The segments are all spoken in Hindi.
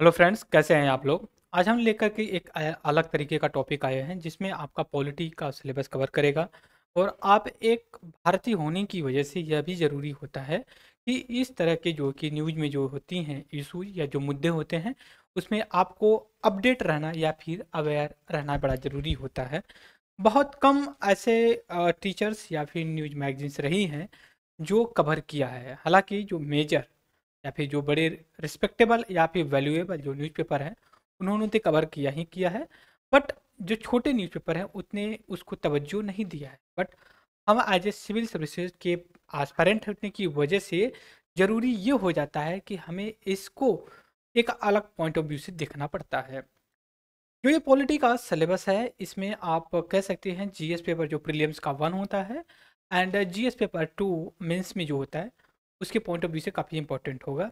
हेलो फ्रेंड्स कैसे हैं आप लोग आज हम लेकर के एक अलग तरीके का टॉपिक आए हैं जिसमें आपका पॉलिटी का सिलेबस कवर करेगा और आप एक भारतीय होने की वजह से यह भी ज़रूरी होता है कि इस तरह के जो कि न्यूज़ में जो होती हैं इशू या जो मुद्दे होते हैं उसमें आपको अपडेट रहना या फिर अवेयर रहना बड़ा ज़रूरी होता है बहुत कम ऐसे टीचर्स या फिर न्यूज मैगजीन्स रही हैं जो कवर किया है हालांकि जो मेजर या फिर जो बड़े रिस्पेक्टेबल या फिर वैल्यूएबल जो न्यूज़पेपर हैं उन्होंने तो कवर किया ही किया है बट जो छोटे न्यूज़पेपर हैं उतने उसको तवज्जो नहीं दिया है बट हम एज ए सिविल सर्विसेज के आस्पारेंट होने की वजह से ज़रूरी ये हो जाता है कि हमें इसको एक अलग पॉइंट ऑफ व्यू से देखना पड़ता है जो ये पॉलिटी का सिलेबस है इसमें आप कह सकते हैं जीएस पेपर जो प्रीलियम्स का वन होता है and GS paper two mains में जो होता है उसके पॉइंट ऑफ व्यू से काफ़ी इंपॉर्टेंट होगा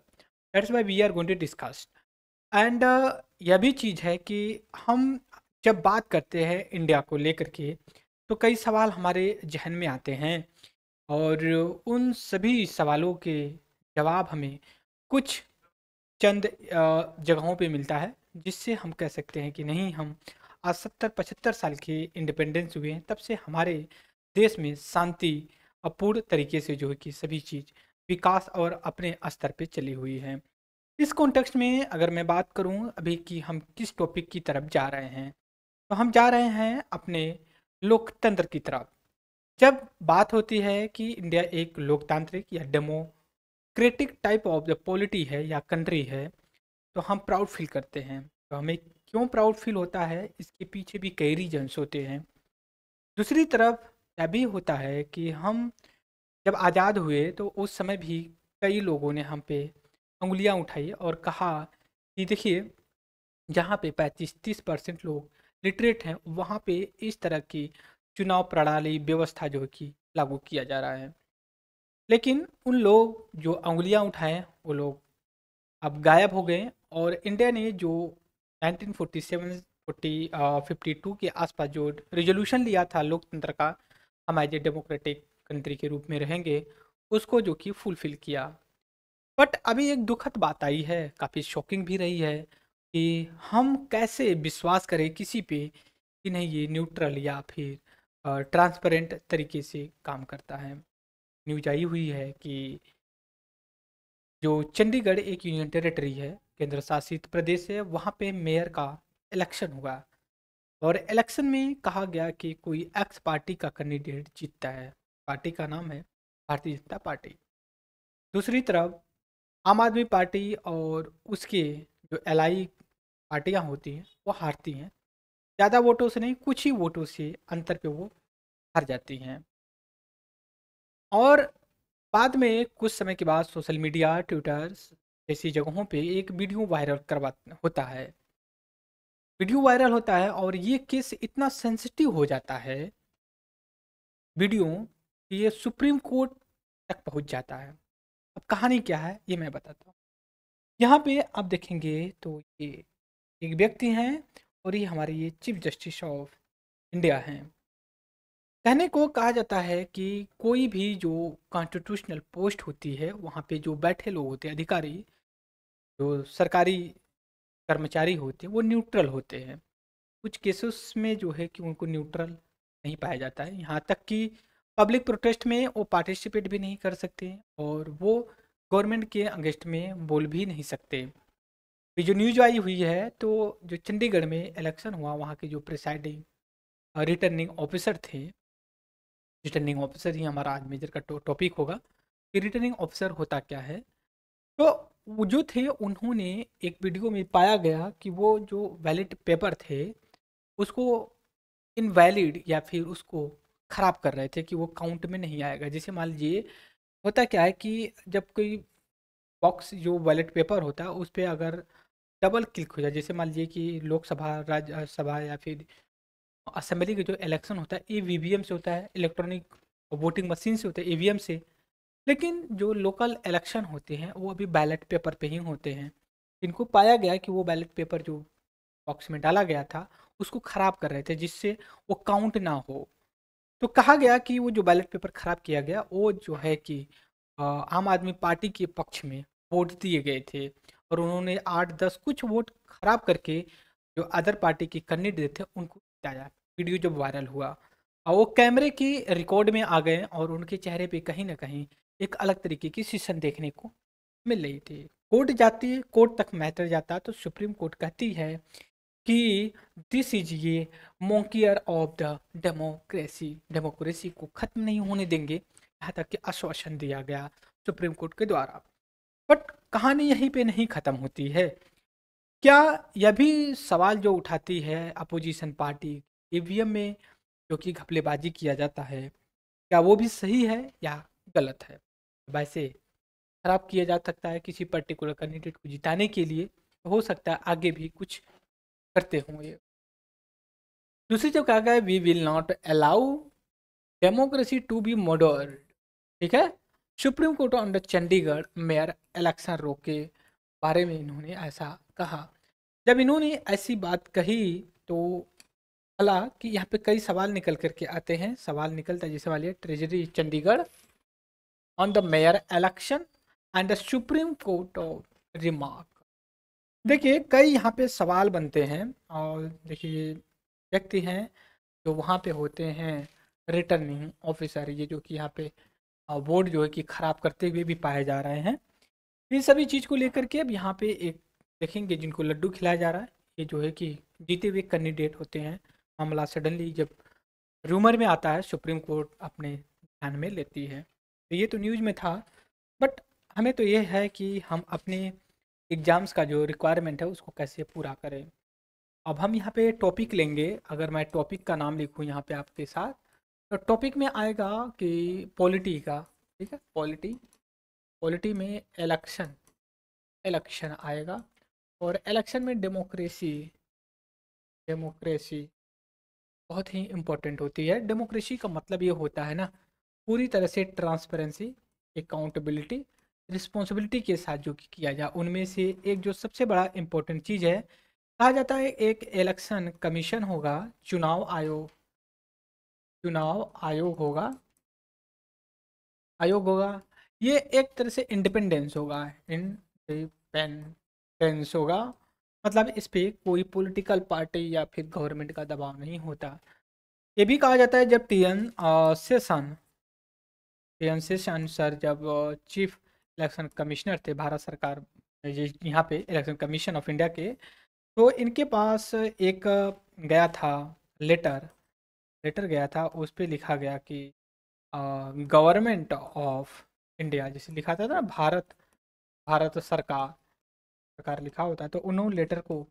that's why we are going to discuss and यह भी चीज़ है कि हम जब बात करते हैं इंडिया को लेकर के तो कई सवाल हमारे जहन में आते हैं और उन सभी सवालों के जवाब हमें कुछ चंद जगहों पे मिलता है जिससे हम कह सकते हैं कि नहीं हम आज सत्तर पचहत्तर साल के इंडिपेंडेंस हुए हैं तब से हमारे देश में शांति अपूर्ण तरीके से जो है कि सभी चीज़ विकास और अपने स्तर पर चली हुई है इस कॉन्टेक्स्ट में अगर मैं बात करूं अभी कि हम किस टॉपिक की तरफ जा रहे हैं तो हम जा रहे हैं अपने लोकतंत्र की तरफ जब बात होती है कि इंडिया एक लोकतांत्रिक या democratic type of the polity है या कंट्री है तो हम प्राउड फील करते हैं तो हमें क्यों प्राउड फील होता है इसके पीछे भी कई रीजन्स होते हैं दूसरी तरफ यह भी होता है कि हम जब आज़ाद हुए तो उस समय भी कई लोगों ने हम पे उंगलियां उठाई और कहा कि देखिए जहाँ पे 35 तीस परसेंट लोग लिटरेट हैं वहाँ पे इस तरह की चुनाव प्रणाली व्यवस्था जो कि लागू किया जा रहा है लेकिन उन लोग जो उंगलियां उठाएं वो लोग अब गायब हो गए और इंडिया ने जो 1947 फोर्टी फिफ्टी टू के आसपास जो रेजोल्यूशन लिया था लोकतंत्र का हमारे डेमोक्रेटिक कंट्री के रूप में रहेंगे उसको जो कि फुलफिल किया बट अभी एक दुखद बात आई है काफ़ी शॉकिंग भी रही है कि हम कैसे विश्वास करें किसी पे कि नहीं ये न्यूट्रल या फिर ट्रांसपेरेंट तरीके से काम करता है न्यूज आई हुई है कि जो चंडीगढ़ एक यूनियन टेरिटरी है केंद्र शासित प्रदेश है वहाँ पे मेयर का इलेक्शन हुआ और इलेक्शन में कहा गया कि कोई एक्स पार्टी का कैंडिडेट जीतता है पार्टी का नाम है भारतीय जनता पार्टी दूसरी तरफ आम आदमी पार्टी और उसके जो आई पार्टियाँ होती हैं वो हारती हैं ज़्यादा वोटों से नहीं कुछ ही वोटों से अंतर पे वो हार जाती हैं और बाद में कुछ समय के बाद सोशल मीडिया ट्विटर जैसी जगहों पे एक वीडियो वायरल करवा होता है वीडियो वायरल होता है और ये केस इतना सेंसिटिव हो जाता है वीडियो ये सुप्रीम कोर्ट तक पहुंच जाता है अब कहानी क्या है ये मैं बताता हूँ यहाँ पे आप देखेंगे तो ये एक व्यक्ति हैं और ये हमारे ये चीफ जस्टिस ऑफ इंडिया हैं कहने को कहा जाता है कि कोई भी जो कॉन्स्टिट्यूशनल पोस्ट होती है वहाँ पे जो बैठे लोग होते हैं अधिकारी जो सरकारी कर्मचारी होते हैं वो न्यूट्रल होते हैं कुछ केसेस में जो है कि उनको न्यूट्रल नहीं पाया जाता है यहाँ तक कि पब्लिक प्रोटेस्ट में वो पार्टिसिपेट भी नहीं कर सकते और वो गवर्नमेंट के अंगेंस्ट में बोल भी नहीं सकते ये जो न्यूज आई हुई है तो जो चंडीगढ़ में इलेक्शन हुआ वहाँ के जो प्रिसाइडिंग रिटर्निंग ऑफिसर थे रिटर्निंग ऑफिसर ही हमारा आज मेजर का टॉपिक टो, होगा कि रिटर्निंग ऑफिसर होता क्या है तो वो जो थे उन्होंने एक वीडियो में पाया गया कि वो जो वैलिड पेपर थे उसको इनवैलिड या फिर उसको ख़राब कर रहे थे कि वो काउंट में नहीं आएगा जैसे मान लीजिए होता क्या है कि जब कोई बॉक्स जो बैलेट पेपर होता है उस पर अगर डबल क्लिक हो जाए जैसे मान लीजिए कि लोकसभा राज्यसभा या फिर असेंबली का जो इलेक्शन होता है ये वी से होता है इलेक्ट्रॉनिक वोटिंग मशीन से होता है ई से लेकिन जो लोकल इलेक्शन होते हैं वो अभी बैलेट पेपर पे ही होते हैं इनको पाया गया कि वो बैलेट पेपर जो बॉक्स में डाला गया था उसको ख़राब कर रहे थे जिससे वो काउंट ना हो तो कहा गया कि वो जो बैलेट पेपर खराब किया गया वो जो है कि आम आदमी पार्टी के पक्ष में वोट दिए गए थे और उन्होंने आठ दस कुछ वोट खराब करके जो अदर पार्टी के कैंडिडेट थे उनको जिताया वीडियो जब वायरल हुआ और वो कैमरे की रिकॉर्ड में आ गए और उनके चेहरे पे कहीं ना कहीं एक अलग तरीके की सीशन देखने को मिल रही थी कोर्ट जाती कोर्ट तक मैटर जाता तो सुप्रीम कोर्ट कहती है कि दिस इज ये mockery of the democracy democracy को ख़त्म नहीं होने देंगे यहाँ तक कि आश्वासन दिया गया सुप्रीम कोर्ट के द्वारा बट कहानी यहीं पे नहीं ख़त्म होती है क्या यह भी सवाल जो उठाती है अपोजिशन पार्टी ई में जो कि घपलेबाजी किया जाता है क्या वो भी सही है या गलत है वैसे खराब किया जा सकता है किसी पर्टिकुलर कैंडिडेट को जिताने के लिए हो सकता है आगे भी कुछ करते होंगे दूसरी जब कहा गया we will not allow democracy to be murdered ठीक है supreme court on the Chandigarh mayor election रोक के बारे में इन्होंने ऐसा कहा जब इन्होंने ऐसी बात कही तो अला कि यहाँ पे कई सवाल निकल करके आते हैं सवाल निकलता है जैसे वाले treasury Chandigarh on the mayor election and the supreme court of remark देखिए कई यहाँ पे सवाल बनते हैं और देखिए व्यक्ति हैं जो वहाँ पे होते हैं रिटर्निंग ऑफिसर ये जो कि यहाँ पे बोर्ड जो है कि ख़राब करते हुए भी पाए जा रहे हैं इन सभी चीज़ को लेकर के अब यहाँ पे एक देखेंगे जिनको लड्डू खिलाया जा रहा है ये जो है कि जीते हुए कैंडिडेट होते हैं मामला सडनली जब रूमर में आता है सुप्रीम कोर्ट अपने ध्यान में लेती है तो ये तो न्यूज़ में था बट हमें तो ये है कि हम अपने एग्ज़ाम्स का जो रिक्वायरमेंट है उसको कैसे पूरा करें अब हम यहाँ पे टॉपिक लेंगे अगर मैं टॉपिक का नाम लिखूँ यहाँ पे आपके साथ तो टॉपिक में आएगा कि पॉलिटी का ठीक है पॉलिटी पॉलिटी में इलेक्शन इलेक्शन आएगा और इलेक्शन में डेमोक्रेसी डेमोक्रेसी बहुत ही इम्पोर्टेंट होती है डेमोक्रेसी का मतलब ये होता है ना पूरी तरह से ट्रांसपेरेंसी अकाउंटेबिलिटी रिस्पॉन्सिबिलिटी के साथ जो कि किया जाए उनमें से एक जो सबसे बड़ा इम्पोर्टेंट चीज़ है कहा जाता है एक इलेक्शन कमीशन होगा चुनाव आयोग चुनाव आयोग होगा आयोग होगा ये एक तरह से इंडिपेंडेंस होगा इंडिपेंडेंस होगा मतलब इस पर कोई पॉलिटिकल पार्टी या फिर गवर्नमेंट का दबाव नहीं होता ये भी कहा जाता है जब T N Seshan T N Seshan sir जब चीफ इलेक्शन कमिश्नर थे भारत सरकार यहाँ पे इलेक्शन कमीशन ऑफ इंडिया के तो इनके पास एक गया था लेटर लेटर गया था उस पर लिखा गया कि गवर्नमेंट ऑफ इंडिया जैसे लिखा था ना भारत भारत सरकार सरकार लिखा होता है तो उन्होंने लेटर को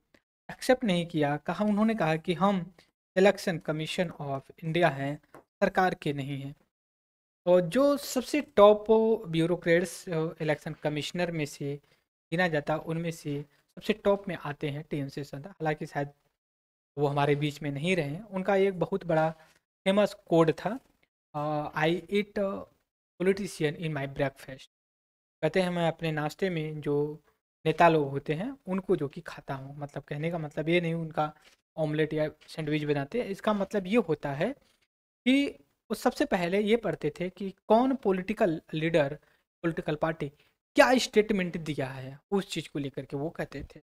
एक्सेप्ट नहीं किया कहा उन्होंने कहा कि हम इलेक्शन कमीशन ऑफ इंडिया हैं सरकार के नहीं हैं और जो सबसे टॉप ब्यूरोक्रेट्स इलेक्शन कमिश्नर में से गिना जाता उनमें से सबसे टॉप में आते हैं टी एम सी सदा हालांकि शायद वो हमारे बीच में नहीं रहे उनका एक बहुत बड़ा फेमस कोड था I eat politician in my breakfast कहते हैं मैं अपने नाश्ते में जो नेता लोग होते हैं उनको जो कि खाता हूँ मतलब कहने का मतलब ये नहीं उनका ऑमलेट या सैंडविच बनाते हैं इसका मतलब ये होता है कि वो सबसे पहले ये पढ़ते थे कि कौन पॉलिटिकल लीडर पॉलिटिकल पार्टी क्या स्टेटमेंट दिया है उस चीज़ को लेकर के वो कहते थे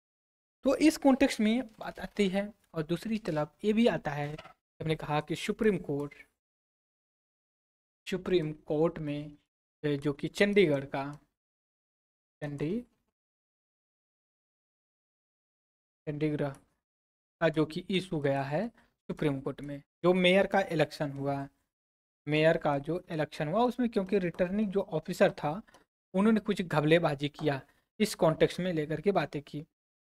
तो इस कॉन्टेक्स्ट में बात आती है और दूसरी तरफ ये भी आता है हमने कहा कि सुप्रीम कोर्ट सुप्रीम कोर्ट में जो कि चंडीगढ़ का चंडी चंडीगढ़ का जो कि इशू गया है सुप्रीम कोर्ट में जो मेयर का इलेक्शन हुआ मेयर का जो इलेक्शन हुआ उसमें क्योंकि रिटर्निंग जो ऑफिसर था उन्होंने कुछ घबलेबाजी किया इस कॉन्टेक्स्ट में लेकर के बातें की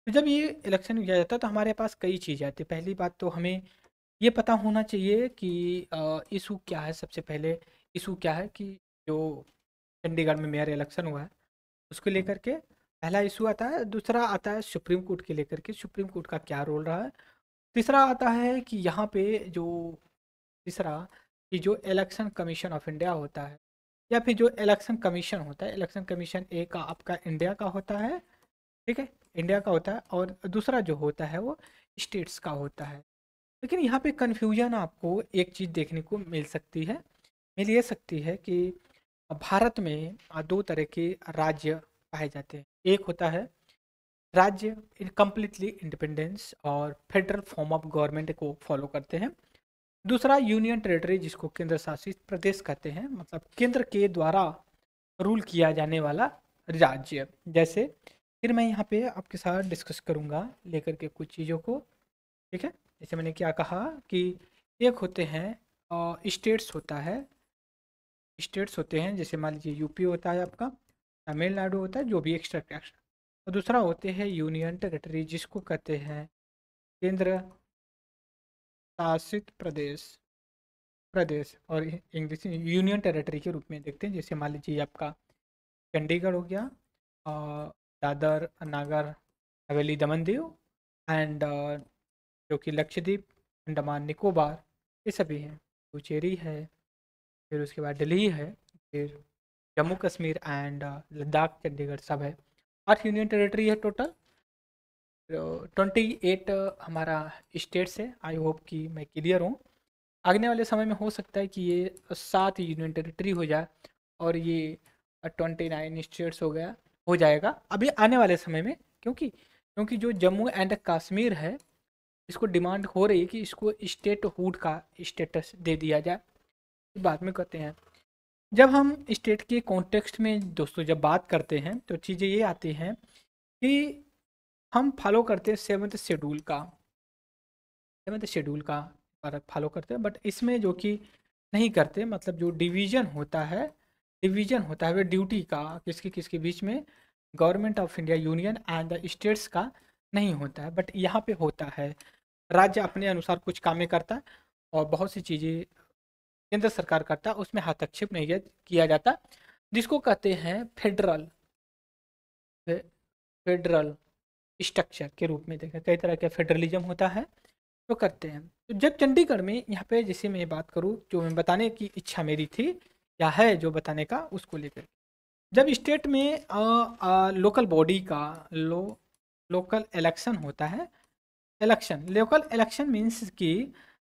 तो जब ये इलेक्शन किया जाता तो हमारे पास कई चीज़ें आती पहली बात तो हमें ये पता होना चाहिए कि इशू क्या है सबसे पहले इशू क्या है कि जो चंडीगढ़ में मेयर इलेक्शन हुआ है उसको हाँ। लेकर के पहला इशू आता है दूसरा आता है सुप्रीम कोर्ट के लेकर के सुप्रीम कोर्ट का क्या रोल रहा है तीसरा आता है कि यहाँ पे जो तीसरा कि जो इलेक्शन कमीशन ऑफ इंडिया होता है या फिर जो इलेक्शन कमीशन होता है इलेक्शन कमीशन एक आपका इंडिया का होता है ठीक है इंडिया का होता है और दूसरा जो होता है वो स्टेट्स का होता है लेकिन यहाँ पे कन्फ्यूजन आपको एक चीज़ देखने को मिल सकती है मिल ये सकती है कि भारत में दो तरह के राज्य पाए जाते हैं एक होता है राज्य इन कम्प्लीटली इंडिपेंडेंस और फेडरल फॉर्म ऑफ गवर्नमेंट को फॉलो करते हैं दूसरा यूनियन टेरिटरी जिसको केंद्र शासित प्रदेश कहते हैं मतलब केंद्र के द्वारा रूल किया जाने वाला राज्य जैसे फिर मैं यहाँ पे आपके साथ डिस्कस करूँगा लेकर के कुछ चीज़ों को ठीक है जैसे मैंने क्या कहा कि एक होते हैं स्टेट्स होता है स्टेट्स होते हैं जैसे मान लीजिए यूपी होता है आपका तमिलनाडु होता है जो भी एक्स्ट्रा एक्स्ट्रा और दूसरा होते हैं यूनियन टेरेटरी जिसको कहते हैं केंद्र शासित प्रदेश प्रदेश और इंग्लिश यूनियन टेरिटरी के रूप में देखते हैं जैसे मान लीजिए आपका चंडीगढ़ हो गया और दादर नागर हवेली दमन दीव एंड जो कि लक्षद्वीप अंडमान निकोबार ये सभी हैं पुचेरी है फिर उसके बाद दिल्ली है फिर जम्मू कश्मीर एंड लद्दाख चंडीगढ़ सब है आठ यूनियन टेरिटरी है टोटल ट्वेंटी एट हमारा स्टेट्स है आई होप कि मैं क्लियर हूँ आगने वाले समय में हो सकता है कि ये सात यूनियन टेरिटरी हो जाए और ये ट्वेंटी नाइन स्टेट्स हो गया हो जाएगा अभी आने वाले समय में क्योंकि क्योंकि जो जम्मू एंड कश्मीर है इसको डिमांड हो रही है कि इसको स्टेट हुड का स्टेटस दे दिया जाए बाद में कहते हैं जब हम स्टेट के कॉन्टेक्स्ट में दोस्तों जब बात करते हैं तो चीज़ें ये आती हैं कि हम फॉलो करते हैं सेवन्थ शेड्यूल का सेवन्थ शेड्यूल का फॉलो करते हैं बट इसमें जो कि नहीं करते मतलब जो डिवीजन होता है डिवीजन होता है ड्यूटी का किसके किसके बीच में government of India union and the states का नहीं होता है बट यहाँ पे होता है राज्य अपने अनुसार कुछ कामें करता है और बहुत सी चीज़ें केंद्र सरकार करता है उसमें हस्तक्षेप नहीं किया जाता जिसको कहते हैं फेडरल फेडरल स्ट्रक्चर के रूप में देखा कई तरह के फेडरलिज्म होता है तो करते हैं तो जब चंडीगढ़ में यहाँ पे जैसे मैं बात करूँ जो मैं बताने की इच्छा मेरी थी या है जो बताने का उसको लेकर जब स्टेट में आ, आ, लोकल बॉडी का लो लोकल इलेक्शन होता है इलेक्शन लोकल इलेक्शन मीन्स कि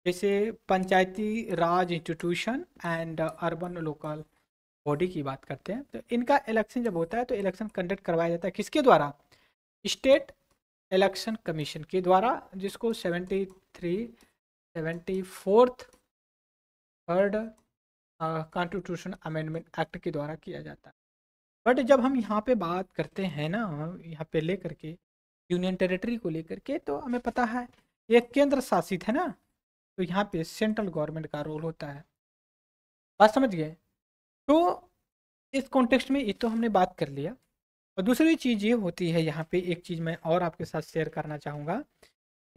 जैसे panchayati raj institution and urban local body की बात करते हैं तो इनका इलेक्शन जब होता है तो इलेक्शन कंडक्ट करवाया जाता है किसके द्वारा स्टेट इलेक्शन कमीशन के द्वारा जिसको seventy three seventy fourth third constitution amendment act के द्वारा किया जाता है बट जब हम यहाँ पे बात करते हैं ना यहाँ पे लेकर के यूनियन टेरिटरी को लेकर के तो हमें पता है ये केंद्र शासित है ना तो यहाँ पे सेंट्रल गवर्नमेंट का रोल होता है बात समझ गए तो इस कॉन्टेक्स्ट में ये तो हमने बात कर लिया और दूसरी चीज़ ये होती है यहाँ पे एक चीज़ मैं और आपके साथ शेयर करना चाहूँगा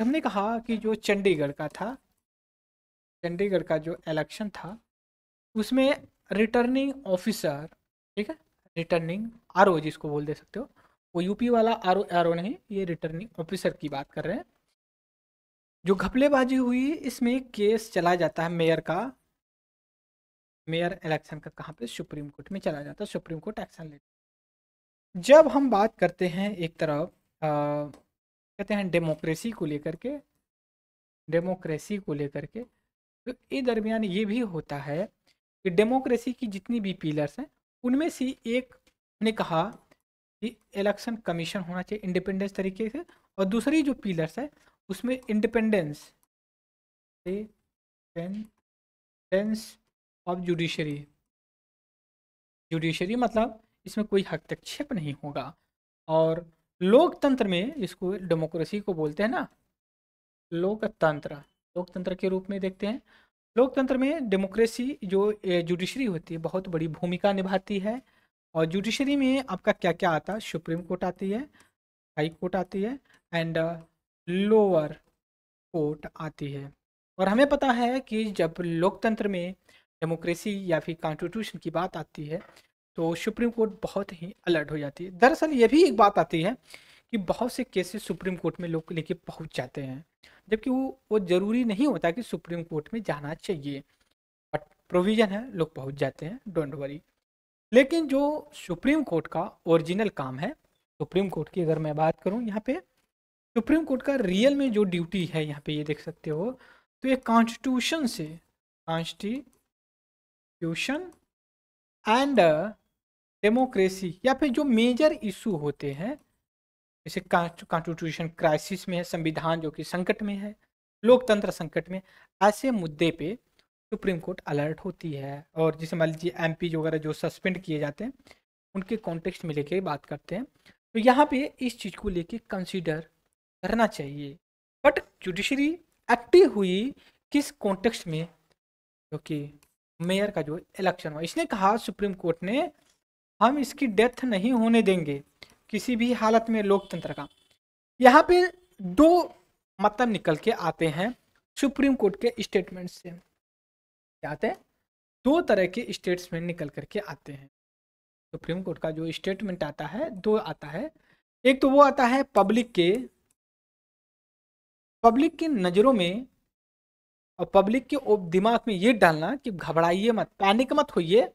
हमने कहा कि जो चंडीगढ़ का था चंडीगढ़ का जो इलेक्शन था उसमें रिटर्निंग ऑफिसर ठीक है रिटर्निंग आर ओ जिसको बोल दे सकते हो वो यूपी वाला आर ओ आर ओ नहीं ये रिटर्निंग ऑफिसर की बात कर रहे हैं जो घपलेबाजी हुई इसमें केस चला जाता है मेयर का मेयर इलेक्शन का कहाँ पे सुप्रीम कोर्ट में चला जाता है सुप्रीम कोर्ट एक्शन लेता जब हम बात करते हैं एक तरफ कहते हैं डेमोक्रेसी को लेकर के डेमोक्रेसी को लेकर के तो ये दरमियान ये भी होता है कि डेमोक्रेसी की जितनी भी पिलर्स हैं उनमें से एक ने कहा कि इलेक्शन कमीशन होना चाहिए इंडिपेंडेंस तरीके से और दूसरी जो पिलर्स है उसमें इंडिपेंडेंस ऑफ जुडिशरी जुडिशरी मतलब इसमें कोई हस्तक्षेप नहीं होगा और लोकतंत्र में इसको डेमोक्रेसी को बोलते हैं ना लोकतंत्र लोकतंत्र के रूप में देखते हैं लोकतंत्र में डेमोक्रेसी जो जुडिशरी होती है बहुत बड़ी भूमिका निभाती है और जुडिशरी में आपका क्या क्या आता है सुप्रीम कोर्ट आती है हाई कोर्ट आती है एंड लोअर कोर्ट आती है और हमें पता है कि जब लोकतंत्र में डेमोक्रेसी या फिर कॉन्स्टिट्यूशन की बात आती है तो सुप्रीम कोर्ट बहुत ही अलर्ट हो जाती है दरअसल ये भी एक बात आती है कि बहुत से केसेस सुप्रीम कोर्ट में लोग लेके पहुंच जाते हैं जबकि वो वो ज़रूरी नहीं होता कि सुप्रीम कोर्ट में जाना चाहिए बट प्रोविज़न है लोग पहुंच जाते हैं डोंट वरी लेकिन जो सुप्रीम कोर्ट का ओरिजिनल काम है सुप्रीम कोर्ट की अगर मैं बात करूँ यहाँ पे सुप्रीम कोर्ट का रियल में जो ड्यूटी है यहाँ पे ये देख सकते हो तो ये कॉन्स्टिट्यूशन से कॉन्स्टिट्यूशन एंड डेमोक्रेसी या फिर जो मेजर इशू होते हैं जैसे कॉन्स्टिट्यूशन क्राइसिस में है संविधान जो कि संकट में है लोकतंत्र संकट में ऐसे मुद्दे पे सुप्रीम कोर्ट अलर्ट होती है और जैसे मान लीजिए एम पी वगैरह जो सस्पेंड किए जाते हैं उनके कॉन्टेक्स्ट में लेके बात करते हैं तो यहाँ पे इस चीज़ को लेके कंसीडर करना चाहिए बट जुडिशरी एक्टिव हुई किस कॉन्टेक्स्ट में जो कि मेयर का जो इलेक्शन हुआ इसने कहा सुप्रीम कोर्ट ने हम इसकी डेथ नहीं होने देंगे किसी भी हालत में लोकतंत्र का यहाँ पे दो मतलब निकल के आते हैं सुप्रीम कोर्ट के स्टेटमेंट से क्या आते हैं दो तरह के स्टेटमेंट निकल करके आते हैं सुप्रीम कोर्ट का जो स्टेटमेंट आता है दो आता है एक तो वो आता है पब्लिक के पब्लिक की नज़रों में और पब्लिक के दिमाग में ये डालना कि घबराइए मत पैनिक मत होइए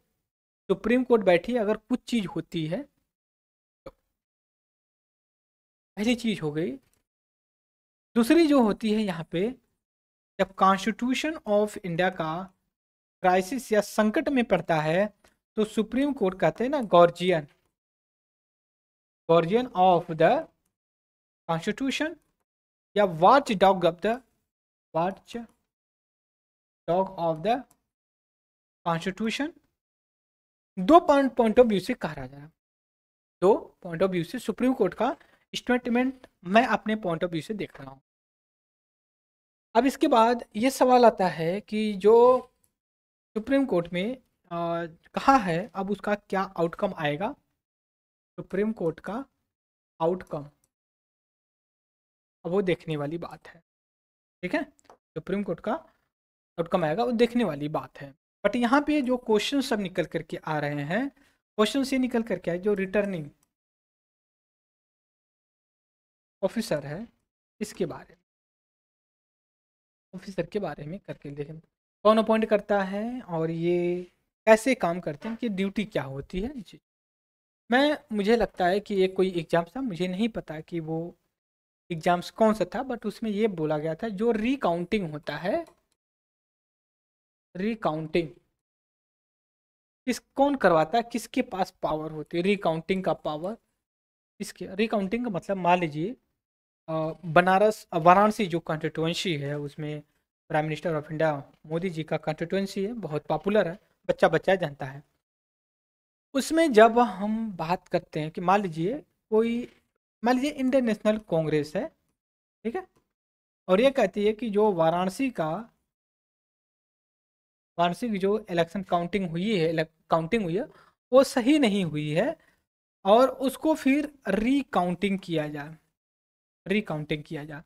सुप्रीम कोर्ट बैठी अगर कुछ चीज़ होती है तो पहली चीज़ हो गई दूसरी जो होती है यहाँ पे जब कॉन्स्टिट्यूशन ऑफ इंडिया का क्राइसिस या संकट में पड़ता है तो सुप्रीम कोर्ट कहते हैं ना guardian guardian of the constitution या watch dog of the watch dog of the constitution दो पॉइंट पॉइंट ऑफ व्यू से कहा जा रहा दो पॉइंट ऑफ व्यू से सुप्रीम कोर्ट का स्टेटमेंट मैं अपने पॉइंट ऑफ व्यू से देख रहा हूँ अब इसके बाद ये सवाल आता है कि जो सुप्रीम कोर्ट में कहा है अब उसका क्या आउटकम आएगा सुप्रीम कोर्ट का आउटकम अब वो देखने वाली बात है ठीक है सुप्रीम कोर्ट का आउटकम आएगा वो देखने वाली बात है बट यहाँ पे जो क्वेश्चन सब निकल करके आ रहे हैं क्वेश्चन ये निकल करके आए जो रिटर्निंग ऑफिसर है इसके बारे में ऑफिसर के बारे में करके देखें कौन अपॉइंट करता है और ये कैसे काम करते हैं कि ड्यूटी क्या होती है जी मैं मुझे लगता है कि ये कोई एग्ज़ाम था मुझे नहीं पता कि वो एग्ज़ाम्स कौन सा था बट उसमें ये बोला गया था जो रिकाउंटिंग होता है रिकाउंटिंग किस कौन करवाता है किसके पास पावर होती है रिकाउंटिंग का पावर इसके रिकाउंटिंग का मतलब मान लीजिए बनारस वाराणसी जो कॉन्स्टिट्युएंसी है उसमें prime minister of India Modi ji का कॉन्स्टिट्युएंसी है बहुत पॉपुलर है बच्चा बच्चा जानता है उसमें जब हम बात करते हैं कि मान लीजिए कोई मान लीजिए इंडियन नेशनल कांग्रेस है ठीक है और ये कहती है कि जो वाराणसी का वार्षिक जो इलेक्शन काउंटिंग हुई है काउंटिंग हुई है वो सही नहीं हुई है और उसको फिर रिकाउंटिंग किया जाए रिकाउंटिंग किया जाए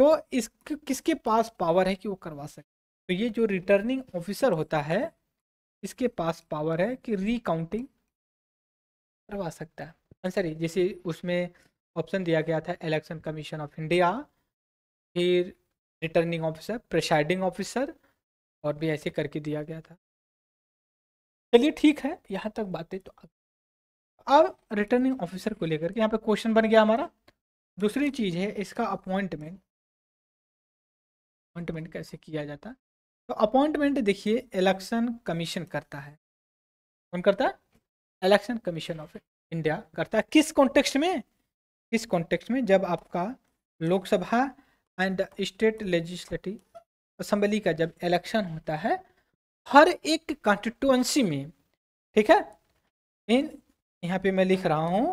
तो इस किसके पास पावर है कि वो करवा सके तो ये जो रिटर्निंग ऑफिसर होता है इसके पास पावर है कि रिकाउंटिंग करवा सकता है आंसर है जैसे उसमें ऑप्शन दिया गया था इलेक्शन कमीशन ऑफ इंडिया फिर रिटर्निंग ऑफिसर प्रिसाइडिंग ऑफिसर और भी ऐसे करके दिया गया था चलिए ठीक है यहाँ तक बातें तो अब रिटर्निंग ऑफिसर को लेकर के यहाँ पे क्वेश्चन बन गया हमारा दूसरी चीज़ है इसका अपॉइंटमेंट अपॉइंटमेंट कैसे किया जाता तो अपॉइंटमेंट देखिए इलेक्शन कमीशन करता है कौन करता है इलेक्शन कमीशन ऑफ इंडिया करता है किस कॉन्टेक्स्ट में किस कॉन्टेक्स्ट में जब आपका Lok Sabha and state legislative assembly का जब इलेक्शन होता है हर एक कॉन्स्टिट्यूंसी में ठीक है इन यहाँ पे मैं लिख रहा हूँ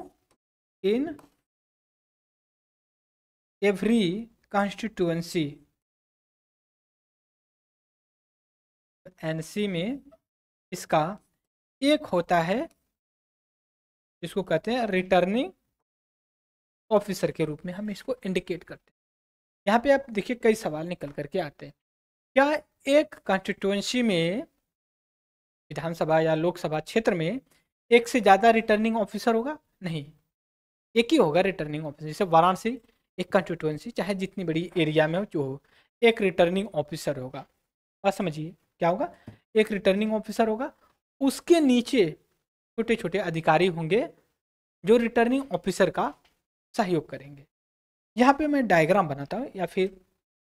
इन एवरी कॉन्स्टिट्यूंसी एनसी में इसका एक होता है इसको कहते हैं रिटर्निंग ऑफिसर के रूप में हम इसको इंडिकेट करते हैं यहाँ पे आप देखिए कई सवाल निकल करके आते हैं क्या एक कॉन्स्टिट्युएंसी में विधानसभा या लोकसभा क्षेत्र में एक से ज़्यादा रिटर्निंग ऑफिसर होगा नहीं एक ही होगा रिटर्निंग ऑफिसर जैसे वाराणसी एक कॉन्स्टिट्युएंसी चाहे जितनी बड़ी एरिया में हो जो हो एक रिटर्निंग ऑफिसर होगा बात समझिए क्या होगा एक रिटर्निंग ऑफिसर होगा उसके नीचे छोटे छोटे अधिकारी होंगे जो रिटर्निंग ऑफिसर का सहयोग करेंगे यहाँ पे मैं डायग्राम बनाता हूँ या फिर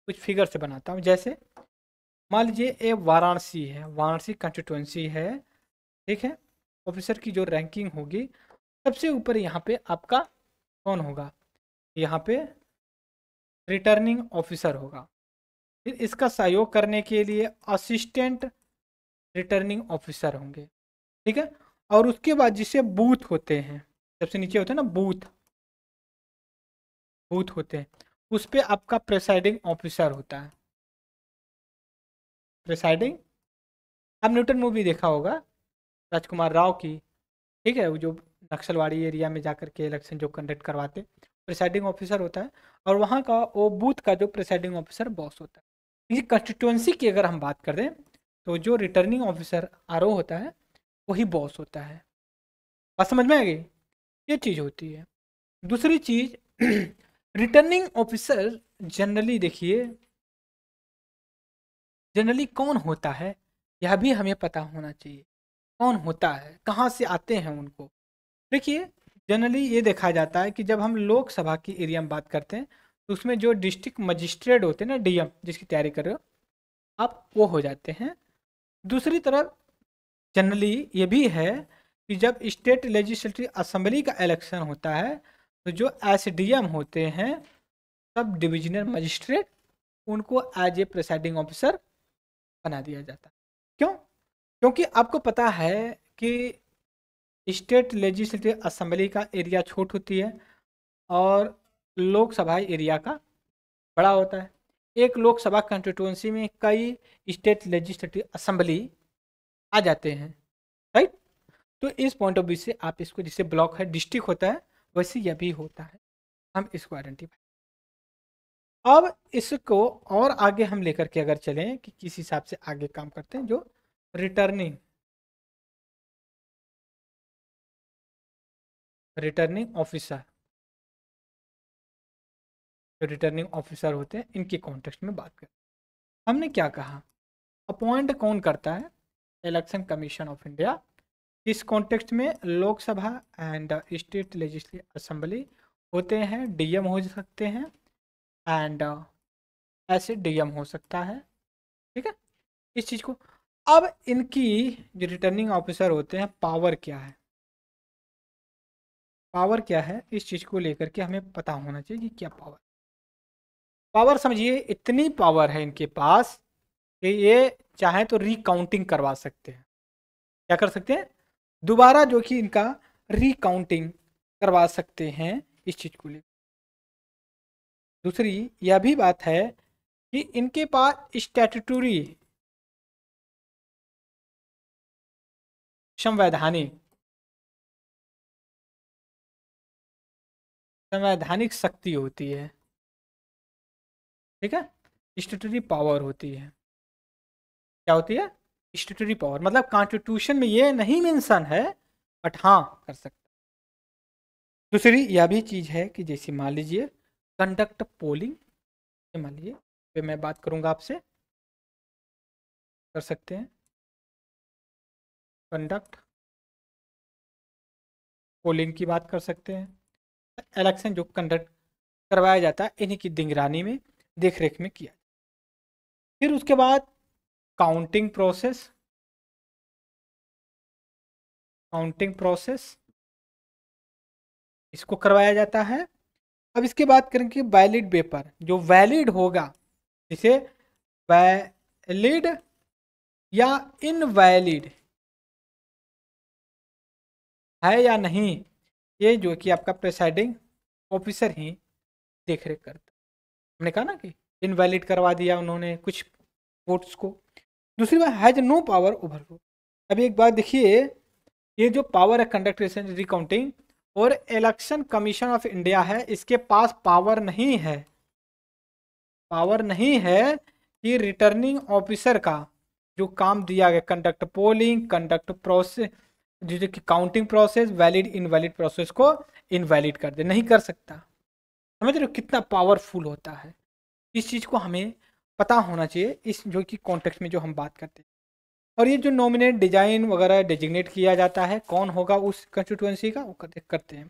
कुछ फिगर से बनाता हूँ जैसे मान लीजिए ए वाराणसी है वाराणसी कंस्टिट्यूंसी है ठीक है ऑफिसर की जो रैंकिंग होगी सबसे ऊपर यहाँ पे आपका कौन होगा यहाँ पे रिटर्निंग ऑफिसर होगा फिर इसका सहयोग करने के लिए असिस्टेंट रिटर्निंग ऑफिसर होंगे ठीक है और उसके बाद जिसे बूथ होते हैं सबसे नीचे होते हैं ना बूथ बूथ होते हैं उस पर आपका प्रेसाइडिंग ऑफिसर होता है प्रिसाइडिंग अब न्यूटन मूवी देखा होगा राजकुमार राव की ठीक है वो जो नक्सलवाड़ी एरिया में जा के इलेक्शन जो कंडक्ट करवाते प्रिसाइडिंग ऑफिसर होता है और वहाँ का वो बूथ का जो प्रिसाइडिंग ऑफिसर बॉस होता है इसी कंस्टिट्यूंसी की अगर हम बात कर दें तो जो रिटर्निंग ऑफिसर आर होता है वही बॉस होता है बात समझ में आ गई ये चीज़ होती है दूसरी चीज़ रिटर्निंग ऑफिसर जनरली देखिए जनरली कौन होता है यह भी हमें पता होना चाहिए कौन होता है कहाँ से आते हैं उनको देखिए जनरली ये देखा जाता है कि जब हम लोकसभा की एरिया में बात करते हैं तो उसमें जो डिस्ट्रिक्ट मजिस्ट्रेट होते हैं ना डीएम जिसकी तैयारी कर रहे हो आप वो हो जाते हैं दूसरी तरफ जनरली ये भी है कि जब स्टेट लेजिस्लेटिव असम्बली का इलेक्शन होता है तो जो एस होते हैं सब डिविजनल मजिस्ट्रेट उनको एज ए प्रिसाइडिंग ऑफिसर बना दिया जाता क्यों क्योंकि आपको पता है कि स्टेट लेजिस्लेटिव असम्बली का एरिया छोट होती है और लोकसभा एरिया का बड़ा होता है एक लोकसभा कंस्टिट्युएंसी में कई स्टेट लेजिस्लेटिव असम्बली आ जाते हैं राइट तो इस पॉइंट ऑफ व्यू से आप इसको जिसे ब्लॉक है डिस्ट्रिक्ट होता है वैसे यह भी होता है हम इसको आइडेंटिफाई अब इसको और आगे हम लेकर के अगर चलें कि किस हिसाब से आगे काम करते हैं जो रिटर्निंग रिटर्निंग ऑफिसर जो रिटर्निंग ऑफिसर होते हैं इनके कॉन्टेक्स्ट में बात करें हमने क्या कहा अपॉइंट कौन करता है इलेक्शन कमीशन ऑफ इंडिया इस कॉन्टेक्स्ट में Lok Sabha and state legislative assembly होते हैं डीएम हो सकते हैं एंड uh, ऐसे डीएम हो सकता है ठीक है इस चीज़ को अब इनकी जो रिटर्निंग ऑफिसर होते हैं पावर क्या है पावर क्या है इस चीज़ को लेकर के हमें पता होना चाहिए कि क्या पावर पावर समझिए इतनी पावर है इनके पास कि ये चाहे तो रिकाउंटिंग करवा सकते हैं क्या कर सकते हैं दोबारा जो कि इनका रिकाउंटिंग करवा सकते हैं इस चीज़ को लेकर दूसरी यह भी बात है कि इनके पास स्टैटूटरी संवैधानिक संवैधानिक शक्ति होती है ठीक है स्टेटरी पावर होती है क्या होती है स्टेटरी पावर मतलब कॉन्स्टिट्यूशन में ये नहीं मेंशन है बट हाँ कर सकता दूसरी यह भी चीज़ है कि जैसे मान लीजिए कंडक्ट पोलिंग मान लीजिए पे मैं बात करूंगा आपसे कर सकते हैं कंडक्ट पोलिंग की बात कर सकते हैं इलेक्शन जो कंडक्ट करवाया जाता है इन्हीं की निगरानी में देखरेख में किया फिर उसके बाद काउंटिंग प्रोसेस काउंटिंग प्रोसेस इसको करवाया जाता है अब इसके करें करेंगे वैलिड पेपर जो वैलिड होगा इसे वैलिड या इनवैलिड है या नहीं ये जो कि आपका प्रेसाइडिंग ऑफिसर ही देख रेख करता हमने कहा ना कि इनवैलिड करवा दिया उन्होंने कुछ वोट्स को दूसरी बात हैज नो पावर ओवर अभी एक बार देखिए ये जो पावर है कंडक्ट रिकाउंटिंग और इलेक्शन कमीशन ऑफ इंडिया है इसके पास पावर नहीं है पावर नहीं है कि रिटर्निंग ऑफिसर का जो काम दिया गया कंडक्ट पोलिंग कंडक्ट प्रोसेस जो कि counting process valid invalid process को इनवैलिड कर दे नहीं कर सकता समझ रहे हो कितना पावरफुल होता है इस चीज़ को हमें पता होना चाहिए इस जो कि कॉन्टेक्स्ट में जो हम बात करते हैं और ये जो नॉमिनेट डिजाइन वगैरह डिजिग्नेट किया जाता है कौन होगा उस कंस्टिट्यूंसी का वो करते हैं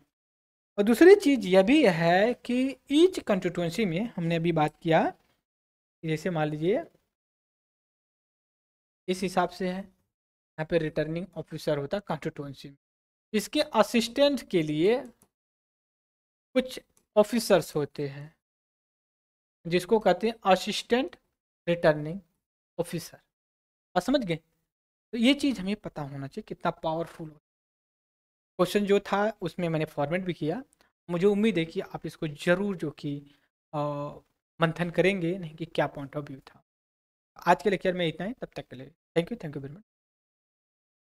और दूसरी चीज़ यह भी है कि ईच कंस्टिट्यूंसी में हमने अभी बात किया जैसे मान लीजिए इस हिसाब से है यहाँ पे रिटर्निंग ऑफिसर होता है कॉन्स्टिट्यूंसी में इसके असिस्टेंट के लिए कुछ ऑफिसर्स होते हैं जिसको कहते हैं असिस्टेंट रिटर्निंग ऑफिसर समझ गए तो ये चीज़ हमें पता होना चाहिए कितना पावरफुल हो क्वेश्चन जो था उसमें मैंने फॉर्मेट भी किया मुझे उम्मीद है कि आप इसको ज़रूर जो कि मंथन करेंगे नहीं कि क्या पॉइंट ऑफ व्यू था आज के लेक्चर में इतना ही तब तक के लिए thank you thank you very much